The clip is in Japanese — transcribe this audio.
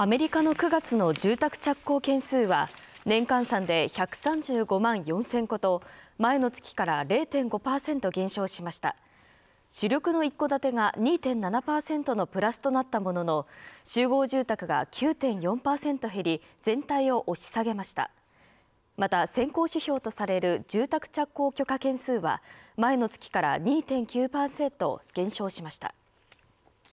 アメリカの9月の住宅着工件数は年換算で135万4000戸と前の月から0.5%減少しました主力の一戸建てが2.7%のプラスとなったものの集合住宅が9.4%減り全体を押し下げましたまた先行指標とされる住宅着工許可件数は前の月から2.9%減少しました